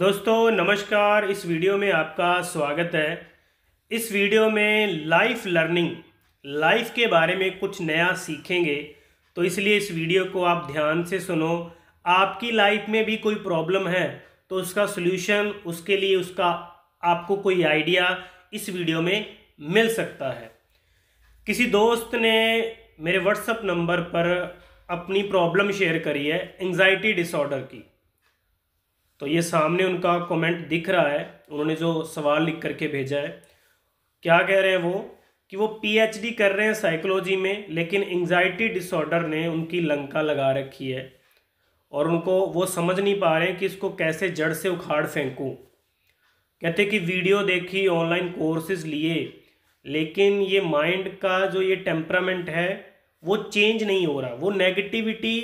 दोस्तों नमस्कार इस वीडियो में आपका स्वागत है इस वीडियो में लाइफ लर्निंग लाइफ के बारे में कुछ नया सीखेंगे तो इसलिए इस वीडियो को आप ध्यान से सुनो आपकी लाइफ में भी कोई प्रॉब्लम है तो उसका सोल्यूशन उसके लिए उसका आपको कोई आइडिया इस वीडियो में मिल सकता है किसी दोस्त ने मेरे व्हाट्सएप नंबर पर अपनी प्रॉब्लम शेयर करी है एंजाइटी डिसऑर्डर की तो ये सामने उनका कमेंट दिख रहा है उन्होंने जो सवाल लिख करके भेजा है क्या कह रहे हैं वो कि वो पीएचडी कर रहे हैं साइकोलॉजी में लेकिन एंजाइटी डिसऑर्डर ने उनकी लंका लगा रखी है और उनको वो समझ नहीं पा रहे हैं कि इसको कैसे जड़ से उखाड़ फेंकूँ कहते कि वीडियो देखी ऑनलाइन कोर्सेज लिए लेकिन ये माइंड का जो ये टेम्परामेंट है वो चेंज नहीं हो रहा वो नेगेटिविटी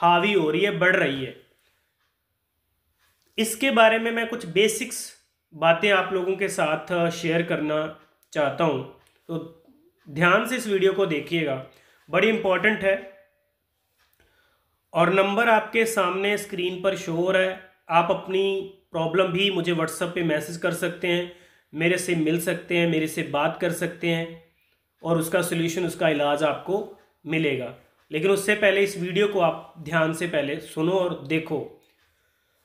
हावी हो रही है बढ़ रही है इसके बारे में मैं कुछ बेसिक्स बातें आप लोगों के साथ शेयर करना चाहता हूँ तो ध्यान से इस वीडियो को देखिएगा बड़ी इम्पॉर्टेंट है और नंबर आपके सामने स्क्रीन पर शो हो रहा है आप अपनी प्रॉब्लम भी मुझे व्हाट्सएप पे मैसेज कर सकते हैं मेरे से मिल सकते हैं मेरे से बात कर सकते हैं और उसका सोल्यूशन उसका इलाज आपको मिलेगा लेकिन उससे पहले इस वीडियो को आप ध्यान से पहले सुनो और देखो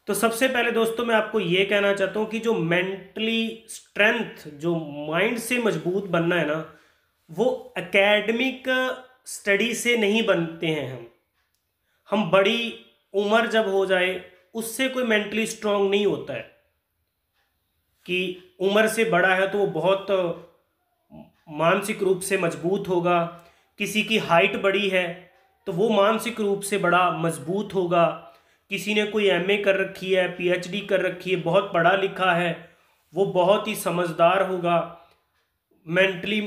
तो सबसे पहले दोस्तों मैं आपको ये कहना चाहता हूँ कि जो मेंटली स्ट्रेंथ जो माइंड से मजबूत बनना है ना वो एकेडमिक स्टडी से नहीं बनते हैं हम हम बड़ी उम्र जब हो जाए उससे कोई मेंटली स्ट्रांग नहीं होता है कि उम्र से बड़ा है तो वो बहुत मानसिक रूप से मजबूत होगा किसी की हाइट बड़ी है तो वो मानसिक रूप से बड़ा मजबूत होगा किसी ने कोई एमए कर रखी है पीएचडी कर रखी है बहुत पढ़ा लिखा है वो बहुत ही समझदार होगा मेंटली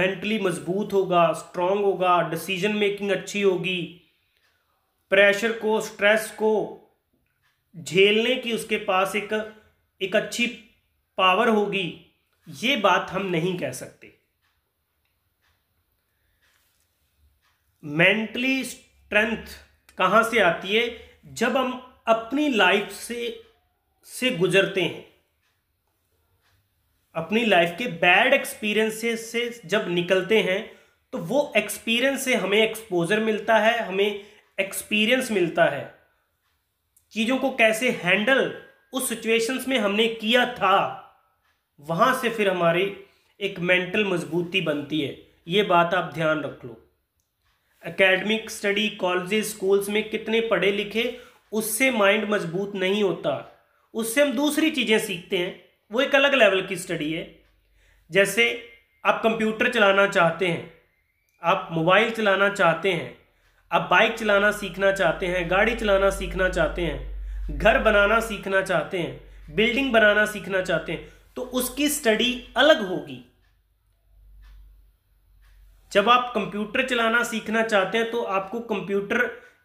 मेंटली मजबूत होगा स्ट्रांग होगा डिसीजन मेकिंग अच्छी होगी प्रेशर को स्ट्रेस को झेलने की उसके पास एक एक अच्छी पावर होगी ये बात हम नहीं कह सकते मेंटली स्ट्रेंथ कहाँ से आती है जब हम अपनी लाइफ से से गुजरते हैं अपनी लाइफ के बैड एक्सपीरियंसेस से जब निकलते हैं तो वो एक्सपीरियंस से हमें एक्सपोजर मिलता है हमें एक्सपीरियंस मिलता है चीज़ों को कैसे हैंडल उस सिचुएशंस में हमने किया था वहाँ से फिर हमारी एक मेंटल मजबूती बनती है ये बात आप ध्यान रख लो एकेडमिक स्टडी कॉलेज स्कूल्स में कितने पढ़े लिखे उससे माइंड मजबूत नहीं होता उससे हम दूसरी चीज़ें सीखते हैं वो एक अलग लेवल की स्टडी है जैसे आप कंप्यूटर चलाना चाहते हैं आप मोबाइल चलाना चाहते हैं आप बाइक चलाना सीखना चाहते हैं गाड़ी चलाना सीखना चाहते हैं घर बनाना सीखना चाहते हैं बिल्डिंग बनाना सीखना चाहते हैं तो उसकी स्टडी अलग होगी जब आप कंप्यूटर चलाना सीखना चाहते हैं तो आपको कंप्यूटर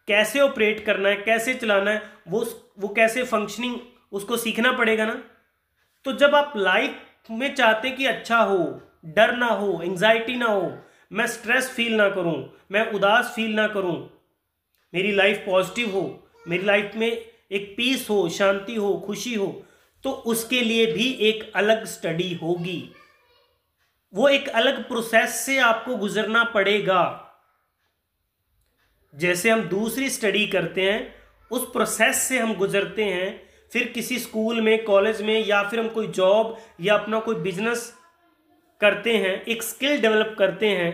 कैसे ऑपरेट करना है कैसे चलाना है वो वो कैसे फंक्शनिंग उसको सीखना पड़ेगा ना तो जब आप लाइफ में चाहते हैं कि अच्छा हो डर ना हो एंजाइटी ना हो मैं स्ट्रेस फील ना करूं मैं उदास फील ना करूं मेरी लाइफ पॉजिटिव हो मेरी लाइफ में एक पीस हो शांति हो खुशी हो तो उसके लिए भी एक अलग स्टडी होगी वो एक अलग प्रोसेस से आपको गुजरना पड़ेगा जैसे हम दूसरी स्टडी करते हैं उस प्रोसेस से हम गुजरते हैं फिर किसी स्कूल में कॉलेज में या फिर हम कोई जॉब या अपना कोई बिजनेस करते हैं एक स्किल डेवलप करते हैं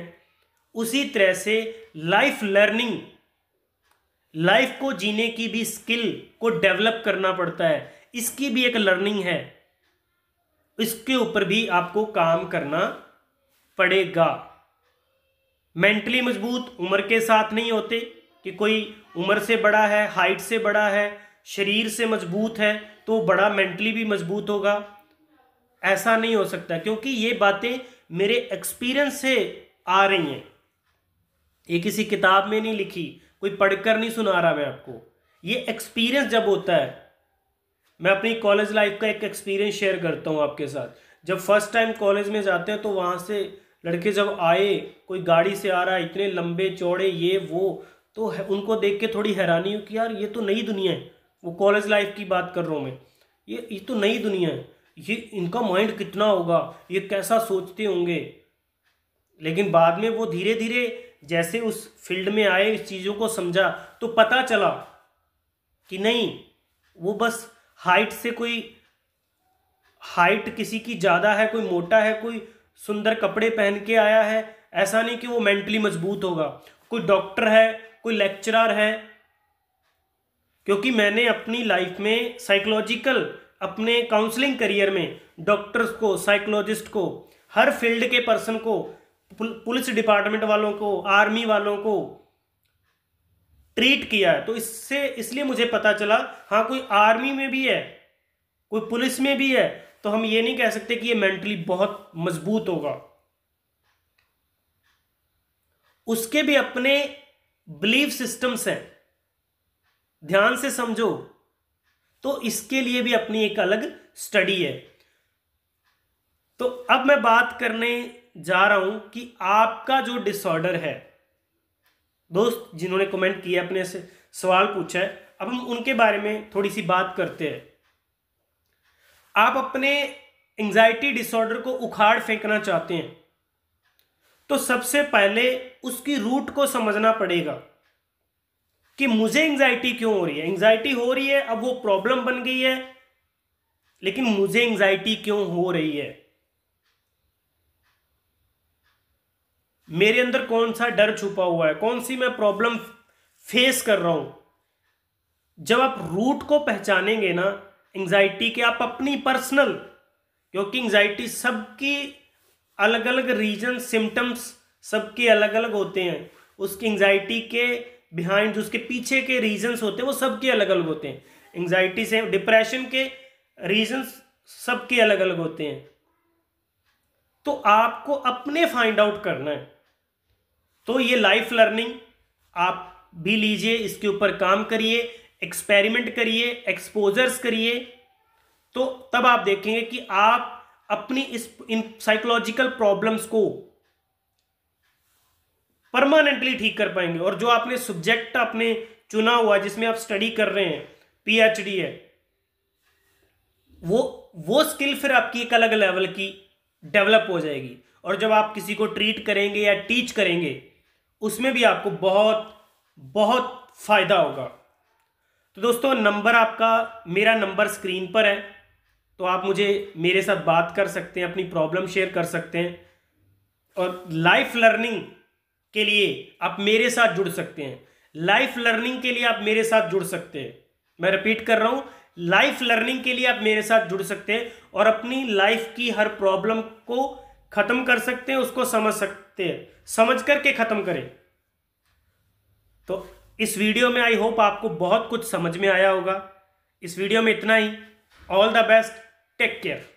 उसी तरह से लाइफ लर्निंग लाइफ को जीने की भी स्किल को डेवलप करना पड़ता है इसकी भी एक लर्निंग है इसके ऊपर भी आपको काम करना पड़ेगा मेंटली मजबूत उम्र के साथ नहीं होते कि कोई उम्र से बड़ा है हाइट से बड़ा है शरीर से मजबूत है तो बड़ा मेंटली भी मजबूत होगा ऐसा नहीं हो सकता क्योंकि ये बातें मेरे एक्सपीरियंस से आ रही हैं ये किसी किताब में नहीं लिखी कोई पढ़कर नहीं सुना रहा मैं आपको ये एक्सपीरियंस जब होता है मैं अपनी कॉलेज लाइफ का एक एक्सपीरियंस शेयर करता हूँ आपके साथ जब फर्स्ट टाइम कॉलेज में जाते हैं तो वहाँ से लड़के जब आए कोई गाड़ी से आ रहा है इतने लंबे चौड़े ये वो तो उनको देख के थोड़ी हैरानी हुई कि यार ये तो नई दुनिया है वो कॉलेज लाइफ की बात कर रहा हूँ मैं ये ये तो नई दुनिया है ये इनका माइंड कितना होगा ये कैसा सोचते होंगे लेकिन बाद में वो धीरे धीरे जैसे उस फील्ड में आए इस चीज़ों को समझा तो पता चला कि नहीं वो बस हाइट से कोई हाइट किसी की ज़्यादा है कोई मोटा है कोई सुंदर कपड़े पहन के आया है ऐसा नहीं कि वो मेंटली मजबूत होगा कोई डॉक्टर है कोई लेक्चरर है क्योंकि मैंने अपनी लाइफ में साइकोलॉजिकल अपने काउंसलिंग करियर में डॉक्टर्स को साइकोलॉजिस्ट को हर फील्ड के पर्सन को पुलिस डिपार्टमेंट वालों को आर्मी वालों को ट्रीट किया है तो इससे इसलिए मुझे पता चला हाँ कोई आर्मी में भी है कोई पुलिस में भी है तो हम ये नहीं कह सकते कि ये मेंटली बहुत मजबूत होगा उसके भी अपने बिलीफ सिस्टम्स हैं ध्यान से समझो तो इसके लिए भी अपनी एक अलग स्टडी है तो अब मैं बात करने जा रहा हूं कि आपका जो डिसऑर्डर है दोस्त जिन्होंने कमेंट किया अपने से सवाल पूछा है अब हम उनके बारे में थोड़ी सी बात करते हैं आप अपने एंजाइटी डिसऑर्डर को उखाड़ फेंकना चाहते हैं तो सबसे पहले उसकी रूट को समझना पड़ेगा कि मुझे एंजाइटी क्यों हो रही है एंजाइटी हो रही है अब वो प्रॉब्लम बन गई है लेकिन मुझे एंजाइटी क्यों हो रही है मेरे अंदर कौन सा डर छुपा हुआ है कौन सी मैं प्रॉब्लम फेस कर रहा हूं जब आप रूट को पहचानेंगे ना एंग्जाइटी के आप अपनी पर्सनल क्योंकि एंग्जाइटी सबकी अलग अलग रीजन सिम्टम्स सबके अलग अलग होते हैं उसकी एंग्जाइटी के बिहाइंड उसके पीछे के रीजन्स होते हैं वो सबके अलग अलग होते हैं एंग्जाइटी से डिप्रेशन के रीजन्स सबके अलग अलग होते हैं तो आपको अपने फाइंड आउट करना है तो ये लाइफ लर्निंग आप भी लीजिए इसके ऊपर काम करिए एक्सपेरिमेंट करिए एक्सपोजर्स करिए तो तब आप देखेंगे कि आप अपनी इस इन साइकोलॉजिकल प्रॉब्लम्स को परमानेंटली ठीक कर पाएंगे और जो आपने सब्जेक्ट आपने चुना हुआ जिसमें आप स्टडी कर रहे हैं पीएचडी है वो वो स्किल फिर आपकी एक अलग लेवल की डेवलप हो जाएगी और जब आप किसी को ट्रीट करेंगे या टीच करेंगे उसमें भी आपको बहुत बहुत फ़ायदा होगा तो दोस्तों नंबर आपका मेरा नंबर स्क्रीन पर है तो आप मुझे मेरे साथ बात कर सकते हैं अपनी प्रॉब्लम शेयर कर सकते हैं और लाइफ लर्निंग के लिए आप मेरे साथ जुड़ सकते हैं लाइफ लर्निंग के लिए आप मेरे साथ जुड़ सकते हैं मैं रिपीट कर रहा हूं लाइफ लर्निंग के लिए आप मेरे साथ जुड़ सकते हैं और अपनी लाइफ की हर प्रॉब्लम को ख़त्म कर सकते हैं उसको समझ सकते हैं समझ करके ख़त्म करें तो इस वीडियो में आई होप आपको बहुत कुछ समझ में आया होगा इस वीडियो में इतना ही all the best take care